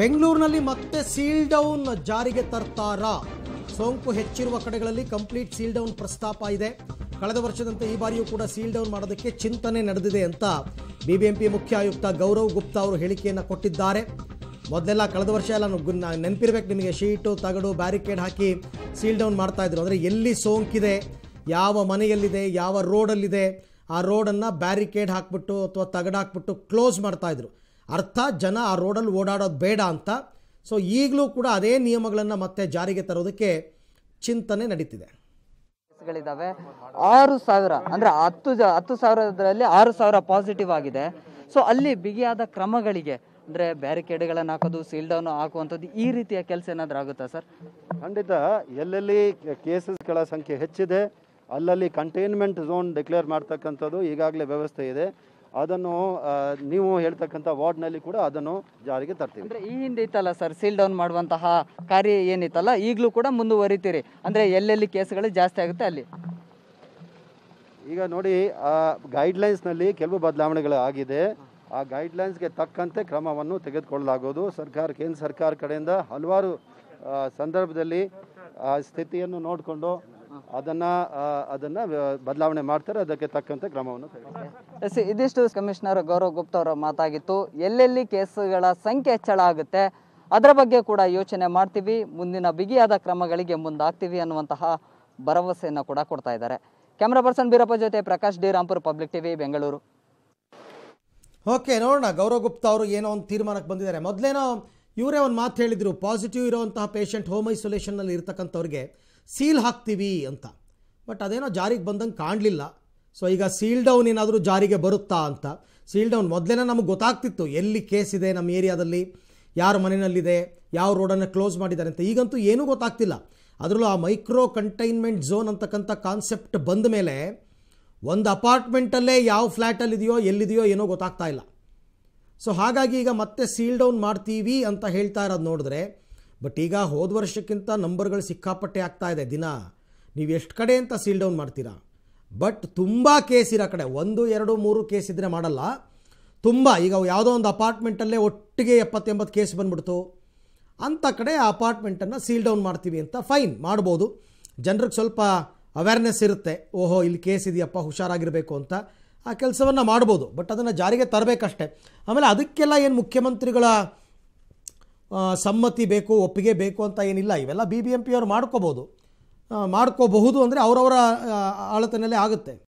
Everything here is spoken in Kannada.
ಬೆಂಗಳೂರಿನಲ್ಲಿ ಮತ್ತೆ ಸೀಲ್ ಡೌನ್ ಜಾರಿಗೆ ತರ್ತಾರಾ ಸೋಂಕು ಹೆಚ್ಚಿರುವ ಕಡೆಗಳಲ್ಲಿ ಕಂಪ್ಲೀಟ್ ಸೀಲ್ ಡೌನ್ ಪ್ರಸ್ತಾಪ ಇದೆ ಕಳೆದ ವರ್ಷದಂತೆ ಈ ಬಾರಿಯೂ ಕೂಡ ಸೀಲ್ ಡೌನ್ ಮಾಡೋದಕ್ಕೆ ಚಿಂತನೆ ನಡೆದಿದೆ ಅಂತ ಬಿಬಿಎಂಪಿ ಮುಖ್ಯ ಆಯುಕ್ತ ಗೌರವ್ ಗುಪ್ತಾ ಅವರು ಹೇಳಿಕೆಯನ್ನು ಕೊಟ್ಟಿದ್ದಾರೆ ಮೊದಲೆಲ್ಲ ಕಳೆದ ವರ್ಷ ಎಲ್ಲ ನೆನಪಿರ್ಬೇಕು ನಿಮಗೆ ಶೀಟು ತಗಡು ಬ್ಯಾರಿಕೇಡ್ ಹಾಕಿ ಸೀಲ್ ಡೌನ್ ಮಾಡ್ತಾ ಇದ್ರು ಅಂದರೆ ಎಲ್ಲಿ ಸೋಂಕಿದೆ ಯಾವ ಮನೆಯಲ್ಲಿದೆ ಯಾವ ರೋಡಲ್ಲಿದೆ ಆ ರೋಡನ್ನು ಬ್ಯಾರಿಕೇಡ್ ಹಾಕ್ಬಿಟ್ಟು ಅಥವಾ ತಗಡು ಹಾಕ್ಬಿಟ್ಟು ಕ್ಲೋಸ್ ಮಾಡ್ತಾಯಿದ್ರು ಅರ್ಥ ಜನ ಆ ರೋಡಲ್ಲಿ ಓಡಾಡೋದು ಬೇಡ ಅಂತ ಸೊ ಈಗಲೂ ಕೂಡ ಅದೇ ನಿಯಮಗಳನ್ನು ಮತ್ತೆ ಜಾರಿಗೆ ತರೋದಕ್ಕೆ ಚಿಂತನೆ ನಡೀತಿದೆ ಗಳಿದಾವೆ ಆರು ಸಾವಿರ ಅಂದರೆ ಹತ್ತು ಹತ್ತು ಸಾವಿರದಲ್ಲಿ ಆರು ಸಾವಿರ ಪಾಸಿಟಿವ್ ಆಗಿದೆ ಸೊ ಅಲ್ಲಿ ಬಿಗಿಯಾದ ಕ್ರಮಗಳಿಗೆ ಅಂದ್ರೆ ಬ್ಯಾರಿಕೇಡ್ಗಳನ್ನು ಹಾಕೋದು ಸೀಲ್ ಡೌನ್ ಹಾಕುವಂಥದ್ದು ಈ ರೀತಿಯ ಕೆಲಸ ಏನಾದರೂ ಆಗುತ್ತಾ ಸರ್ ಖಂಡಿತ ಎಲ್ಲೆಲ್ಲಿ ಕೇಸಸ್ಗಳ ಸಂಖ್ಯೆ ಹೆಚ್ಚಿದೆ ಅಲ್ಲಲ್ಲಿ ಕಂಟೈನ್ಮೆಂಟ್ ಝೋನ್ ಡಿಕ್ಲೇರ್ ಮಾಡ್ತಕ್ಕಂಥದ್ದು ಈಗಾಗಲೇ ವ್ಯವಸ್ಥೆ ಇದೆ ಅದನ್ನು ನೀವು ಹೇಳ್ತಕ್ಕಂಥ ವಾರ್ಡ್ನಲ್ಲಿ ಕೂಡ ಅದನ್ನು ಜಾರಿಗೆ ತರ್ತೀವಿ ಅಂದ್ರೆ ಈ ಹಿಂದೆ ಇತ್ತಲ್ಲ ಸರ್ ಸೀಲ್ ಡೌನ್ ಮಾಡುವಂತಹ ಕಾರ್ಯ ಏನಿತ್ತಲ್ಲ ಈಗಲೂ ಕೂಡ ಮುಂದುವರಿತೀರಿ ಅಂದ್ರೆ ಎಲ್ಲೆಲ್ಲಿ ಕೇಸ್ಗಳು ಜಾಸ್ತಿ ಆಗುತ್ತೆ ಅಲ್ಲಿ ಈಗ ನೋಡಿ ಆ ಗೈಡ್ಲೈನ್ಸ್ನಲ್ಲಿ ಕೆಲವು ಬದಲಾವಣೆಗಳು ಆಗಿದೆ ಆ ಗೈಡ್ಲೈನ್ಸ್ಗೆ ತಕ್ಕಂತೆ ಕ್ರಮವನ್ನು ತೆಗೆದುಕೊಳ್ಳಲಾಗುವುದು ಸರ್ಕಾರ ಕೇಂದ್ರ ಸರ್ಕಾರ ಕಡೆಯಿಂದ ಹಲವಾರು ಸಂದರ್ಭದಲ್ಲಿ ಆ ಸ್ಥಿತಿಯನ್ನು ನೋಡಿಕೊಂಡು ಅದನ್ನ ಅದನ್ನ ಬದಲಾವಣೆ ಮಾಡ್ತಾರೆ ಅದಕ್ಕೆ ತಕ್ಕಂತ ಕ್ರಮವನ್ನು ಎಸ್ ಇದಿಷ್ಟು ಕಮಿಷನರ್ ಗೌರವ್ ಗುಪ್ತ ಅವರ ಮಾತಾಗಿತ್ತು ಎಲ್ಲೆಲ್ಲಿ ಕೇಸುಗಳ ಸಂಖ್ಯೆ ಹೆಚ್ಚಳ ಆಗುತ್ತೆ ಅದರ ಬಗ್ಗೆ ಕೂಡ ಯೋಚನೆ ಮಾಡ್ತೀವಿ ಮುಂದಿನ ಬಿಗಿಯಾದ ಕ್ರಮಗಳಿಗೆ ಮುಂದಾಗ್ತೀವಿ ಅನ್ನುವಂತಹ ಭರವಸೆಯನ್ನು ಕೂಡ ಕೊಡ್ತಾ ಇದ್ದಾರೆ ಕ್ಯಾಮ್ರಾ ಪರ್ಸನ್ ಬೀರಪ್ಪ ಜೊತೆ Prakash D Rampur public TV Bengaluru okay ನೋಡೋಣ ಗೌರವ್ ಗುಪ್ತಾ ಅವರು ಏನೋ ಒಂದು ತೀರ್ಮಾನಕ್ಕೆ ಬಂದಿದ್ದಾರೆ ಮೊದಲೇನೋ ಇವರೇ ಒಂದು ಮಾತು ಹೇಳಿದರು ಪಾಸಿಟಿವ್ ಇರುವಂತಹ ಪೇಷಂಟ್ ಹೋಮ್ ಐಸೋಲೇಷನ್ನಲ್ಲಿ ಇರ್ತಕ್ಕಂಥವ್ರಿಗೆ ಸೀಲ್ ಹಾಕ್ತೀವಿ ಅಂತ ಬಟ್ ಅದೇನೋ ಜಾರಿಗೆ ಬಂದಂಗೆ ಕಾಣಲಿಲ್ಲ ಸೊ ಈಗ ಸೀಲ್ ಡೌನ್ ಏನಾದರೂ ಜಾರಿಗೆ ಬರುತ್ತಾ ಅಂತ ಸೀಲ್ ಡೌನ್ ಮೊದಲೇನೆ ನಮಗೆ ಗೊತ್ತಾಗ್ತಿತ್ತು ಎಲ್ಲಿ ಕೇಸ್ ಇದೆ ನಮ್ಮ ಏರಿಯಾದಲ್ಲಿ ಯಾರ ಮನೆಯಲ್ಲಿದೆ ಯಾವ ರೋಡನ್ನು ಕ್ಲೋಸ್ ಮಾಡಿದ್ದಾರೆ ಅಂತ ಈಗಂತೂ ಏನೂ ಗೊತ್ತಾಗ್ತಿಲ್ಲ ಅದರಲ್ಲೂ ಆ ಮೈಕ್ರೋ ಕಂಟೈನ್ಮೆಂಟ್ ಝೋನ್ ಅಂತಕ್ಕಂಥ ಕಾನ್ಸೆಪ್ಟ್ ಬಂದ ಮೇಲೆ ಒಂದು ಅಪಾರ್ಟ್ಮೆಂಟಲ್ಲೇ ಯಾವ ಫ್ಲ್ಯಾಟಲ್ಲಿದೆಯೋ ಎಲ್ಲಿದೆಯೋ ಏನೋ ಗೊತ್ತಾಗ್ತಾ ಇಲ್ಲ ಸೊ ಹಾಗಾಗಿ ಈಗ ಮತ್ತೆ ಸೀಲ್ ಡೌನ್ ಮಾಡ್ತೀವಿ ಅಂತ ಹೇಳ್ತಾ ಇರೋದು ನೋಡಿದ್ರೆ ಬಟ್ ಈಗ ಹೋದ ವರ್ಷಕ್ಕಿಂತ ನಂಬರ್ಗಳು ಸಿಕ್ಕಾಪಟ್ಟೆ ಆಗ್ತಾ ಇದೆ ದಿನ ನೀವು ಎಷ್ಟು ಕಡೆ ಅಂತ ಸೀಲ್ ಡೌನ್ ಮಾಡ್ತೀರಾ ಬಟ್ ತುಂಬ ಕೇಸ್ ಇರೋ ಕಡೆ ಒಂದು ಎರಡು ಮೂರು ಕೇಸ್ ಇದ್ದರೆ ಮಾಡಲ್ಲ ತುಂಬ ಈಗ ಯಾವುದೋ ಒಂದು ಅಪಾರ್ಟ್ಮೆಂಟಲ್ಲೇ ಒಟ್ಟಿಗೆ ಎಪ್ಪತ್ತೆಂಬತ್ತು ಕೇಸ್ ಬಂದ್ಬಿಡ್ತು ಅಂಥ ಕಡೆ ಆ ಅಪಾರ್ಟ್ಮೆಂಟನ್ನು ಸೀಲ್ ಡೌನ್ ಮಾಡ್ತೀವಿ ಅಂತ ಫೈನ್ ಮಾಡ್ಬೋದು ಜನರಿಗೆ ಸ್ವಲ್ಪ ಅವೇರ್ನೆಸ್ ಇರುತ್ತೆ ಓಹೋ ಇಲ್ಲಿ ಕೇಸ್ ಇದೆಯಪ್ಪ ಹುಷಾರಾಗಿರಬೇಕು ಅಂತ ಆ ಕೆಲಸವನ್ನು ಮಾಡ್ಬೋದು ಬಟ್ ಅದನ್ನು ಜಾರಿಗೆ ತರಬೇಕಷ್ಟೆ ಆಮೇಲೆ ಅದಕ್ಕೆಲ್ಲ ಏನು ಮುಖ್ಯಮಂತ್ರಿಗಳ ಸಮ್ಮತಿ ಬೇಕು ಒಪ್ಪಿಗೆ ಬೇಕು ಅಂತ ಏನಿಲ್ಲ ಇವೆಲ್ಲ ಬಿ ಬಿ ಎಂ ಅವರು ಮಾಡ್ಕೋಬೋದು ಮಾಡ್ಕೋಬಹುದು ಅಂದರೆ ಅವರವರ ಆಳತನಲ್ಲೇ ಆಗುತ್ತೆ